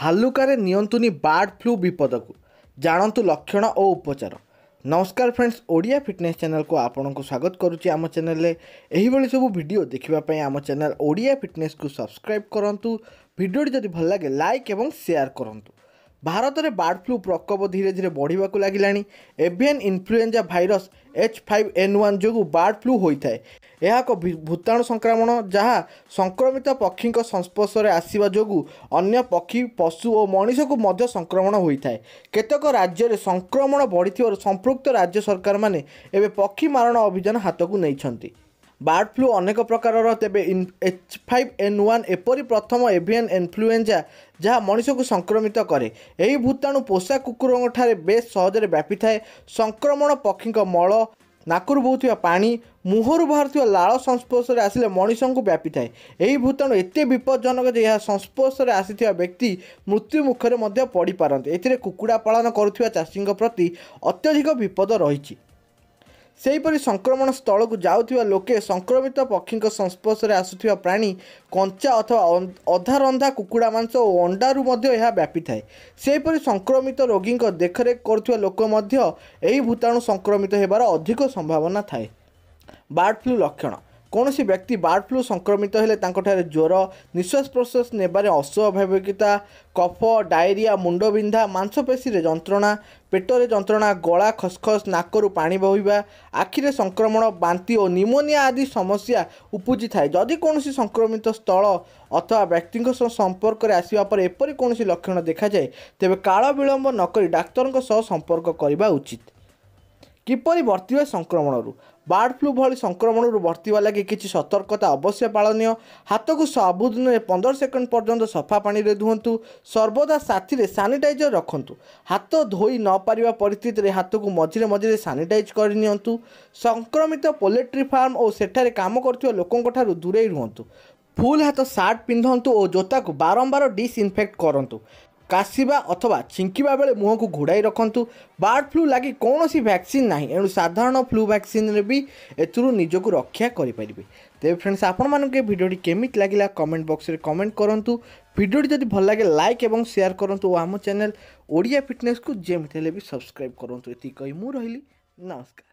ହାଲୁକାରେ ନିଅନ୍ତୁନି bird flu ବିପଦକୁ ଜାଣନ୍ତୁ ଲକ୍ଷଣ ଓ ଉପଚାର ନମସ୍କାର ଫ୍ରେଣ୍ଡସ୍ ଓଡ଼ିଆ ଫିଟନେସ୍ ଚ୍ୟାନେଲକୁ ଆପଣଙ୍କୁ ସ୍ୱାଗତ କରୁଛି ଆମ ଚ୍ୟାନେଲରେ ଏହିଭଳି ସବୁ ଭିଡ଼ିଓ ଦେଖିବା ପାଇଁ ଆମ ଚ୍ୟାନେଲ ଓଡ଼ିଆ ଫିଟନେସ୍କୁ ସବସ୍କ୍ରାଇବ୍ କରନ୍ତୁ ଭିଡ଼ିଓଟି ଯଦି ଭଲ ଲାଗେ ଲାଇକ୍ ଏବଂ ସେୟାର କରନ୍ତୁ ଭାରତରେ ବାର୍ଡ ଫ୍ଲୁ ପ୍ରକୋପ ଧୀରେ ଧୀରେ ବଢ଼ିବାକୁ ଲାଗିଲାଣି avian influenza virus H five N one ଯୋଗୁଁ ବାର୍ଡ ଫ୍ଲୁ ହୋଇଥାଏ ଏହା ଏକ ଭୂତାଣୁ ସଂକ୍ରମଣ ଯାହା ସଂକ୍ରମିତ ପକ୍ଷୀଙ୍କ ସଂସ୍ପର୍ଶରେ ଆସିବା ଯୋଗୁଁ ଅନ୍ୟ ପକ୍ଷୀ ପଶୁ ଓ ମଣିଷକୁ ମଧ୍ୟ ସଂକ୍ରମଣ ହୋଇଥାଏ କେତେକ ରାଜ୍ୟରେ ସଂକ୍ରମଣ ବଢ଼ିଥିବାରୁ ସମ୍ପୃକ୍ତ ରାଜ୍ୟ ସରକାରମାନେ ଏବେ ପକ୍ଷୀ ମାରଣ ଅଭିଯାନ ହାତକୁ ନେଇଛନ୍ତି ବାର୍ଡ ଫ୍ଲୁ ଅନେକ ପ୍ରକାରର ତେବେ ଏଚ୍ ଫାଇଭ୍ ଏନ୍ ୱାନ୍ ଏପରି ପ୍ରଥମ ଏଭିଏନ୍ ଇନ୍ଫ୍ଲୁଏଞ୍ଜା ଯାହା ମଣିଷକୁ ସଂକ୍ରମିତ କରେ ଏହି ଭୂତାଣୁ ପୋଷା କୁକୁରଙ୍କଠାରେ ବେଶ୍ ସହଜରେ ବ୍ୟାପିଥାଏ ସଂକ୍ରମଣ ପକ୍ଷୀଙ୍କ ମଳ ନାକରୁ ବୋହୁଥିବା ପାଣି ମୁହଁରୁ ବାହାରୁଥିବା ଲାଳ ସଂସ୍ପର୍ଶରେ ଆସିଲେ ମଣିଷଙ୍କୁ ବ୍ୟାପିଥାଏ ଏହି ଭୂତାଣୁ ଏତେ ବିପଦଜନକ ଯେ ଏହା ସଂସ୍ପର୍ଶରେ ଆସିଥିବା ବ୍ୟକ୍ତି ମୃତ୍ୟୁ ମୁଖରେ ମଧ୍ୟ ପଡ଼ିପାରନ୍ତି ଏଥିରେ କୁକୁଡ଼ା ପାଳନ କରୁଥିବା ଚାଷୀଙ୍କ ପ୍ରତି ଅତ୍ୟଧିକ ବିପଦ ରହିଛି ସେହିପରି ସଂକ୍ରମଣ ସ୍ଥଳକୁ ଯାଉଥିବା ଲୋକେ ସଂକ୍ରମିତ ପକ୍ଷୀଙ୍କ ସଂସ୍ପର୍ଶରେ ଆସୁଥିବା ପ୍ରାଣୀ କଞ୍ଚା ଅଥବା ଅଧାରନ୍ଧା କୁକୁଡ଼ା ମାଂସ ଓ ଅଣ୍ଡାରୁ ମଧ୍ୟ ଏହା ବ୍ୟାପିଥାଏ ସେହିପରି ସଂକ୍ରମିତ ରୋଗୀଙ୍କ ଦେଖରେଖ କରୁଥିବା ଲୋକ ମଧ୍ୟ ଏହି ଭୂତାଣୁ ସଂକ୍ରମିତ ହେବାର ଅଧିକ ସମ୍ଭାବନା ଥାଏ ବାର୍ଡ଼ ଫ୍ଲୁ ଲକ୍ଷଣ କୌଣସି ବ୍ୟକ୍ତି ବାର୍ଡ ଫ୍ଲୁ ସଂକ୍ରମିତ ହେଲେ ତାଙ୍କଠାରେ ଜ୍ୱର ନିଶ୍ୱାସ ପ୍ରଶ୍ୱାସ ନେବାରେ ଅସ୍ୱାଭାବିକତା କଫ ଡାଇରିଆ ମୁଣ୍ଡବିନ୍ଧା ମାଂସପେଶୀରେ ଯନ୍ତ୍ରଣା ପେଟରେ ଯନ୍ତ୍ରଣା ଗଳା ଖସଖସ୍ ନାକରୁ ପାଣି ବହିବା ଆଖିରେ ସଂକ୍ରମଣ ବାନ୍ତି ଓ ନିମୋନିଆ ଆଦି ସମସ୍ୟା ଉପୁଜିଥାଏ ଯଦି କୌଣସି ସଂକ୍ରମିତ ସ୍ଥଳ ଅଥବା ବ୍ୟକ୍ତିଙ୍କ ସହ ସମ୍ପର୍କରେ ଆସିବା ପରେ ଏପରି କୌଣସି ଲକ୍ଷଣ ଦେଖାଯାଏ ତେବେ କାଳ ବିଳମ୍ବ ନକରି ଡାକ୍ତରଙ୍କ ସହ ସମ୍ପର୍କ କରିବା ଉଚିତ କିପରି ବର୍ତ୍ତିବା ସଂକ୍ରମଣରୁ ବାର୍ଡ ଫ୍ଲୁ ଭଳି ସଂକ୍ରମଣରୁ ବର୍ତ୍ତିବା ଲାଗି କିଛି ସତର୍କତା ଅବଶ୍ୟ ପାଳନୀୟ ହାତକୁ ସବୁଦିନରେ ପନ୍ଦର ସେକେଣ୍ଡ ପର୍ଯ୍ୟନ୍ତ ସଫା ପାଣିରେ ଧୁଅନ୍ତୁ ସର୍ବଦା ସାଥିରେ ସାନିଟାଇଜର ରଖନ୍ତୁ ହାତ ଧୋଇ ନ ପାରିବା ପରିସ୍ଥିତିରେ ହାତକୁ ମଝିରେ ମଝିରେ ସାନିଟାଇଜ୍ କରି ନିଅନ୍ତୁ ସଂକ୍ରମିତ ପୋଲେଟ୍ରି ଫାର୍ମ ଓ ସେଠାରେ କାମ କରୁଥିବା ଲୋକଙ୍କଠାରୁ ଦୂରେଇ ରୁହନ୍ତୁ ଫୁଲ୍ ହାତ ସାର୍ଟ ପିନ୍ଧନ୍ତୁ ଓ ଜୋତାକୁ ବାରମ୍ବାର ଡିସ୍ଇନଫେକ୍ଟ କରନ୍ତୁ କାଶିବା ଅଥବା ଛିଙ୍କିବା ବେଳେ ମୁହଁକୁ ଘୋଡ଼ାଇ ରଖନ୍ତୁ ବାର୍ଡ଼ ଫ୍ଲୁ ଲାଗି କୌଣସି ଭ୍ୟାକ୍ସିନ୍ ନାହିଁ ଏଣୁ ସାଧାରଣ ଫ୍ଲୁ ଭ୍ୟାକ୍ସିନ୍ରେ ବି ଏଥିରୁ ନିଜକୁ ରକ୍ଷା କରିପାରିବେ ତେବେ ଫ୍ରେଣ୍ଡସ୍ ଆପଣମାନଙ୍କୁ ଏ ଭିଡ଼ିଓଟି କେମିତି ଲାଗିଲା କମେଣ୍ଟ ବକ୍ସରେ କମେଣ୍ଟ କରନ୍ତୁ ଭିଡ଼ିଓଟି ଯଦି ଭଲ ଲାଗେ ଲାଇକ୍ ଏବଂ ସେୟାର କରନ୍ତୁ ଓ ଆମ ଚ୍ୟାନେଲ୍ ଓଡ଼ିଆ ଫିଟନେସ୍କୁ ଯେମିତି ହେଲେ ବି ସବସ୍କ୍ରାଇବ୍ କରନ୍ତୁ ଏତିକି କହି ମୁଁ ରହିଲି ନମସ୍କାର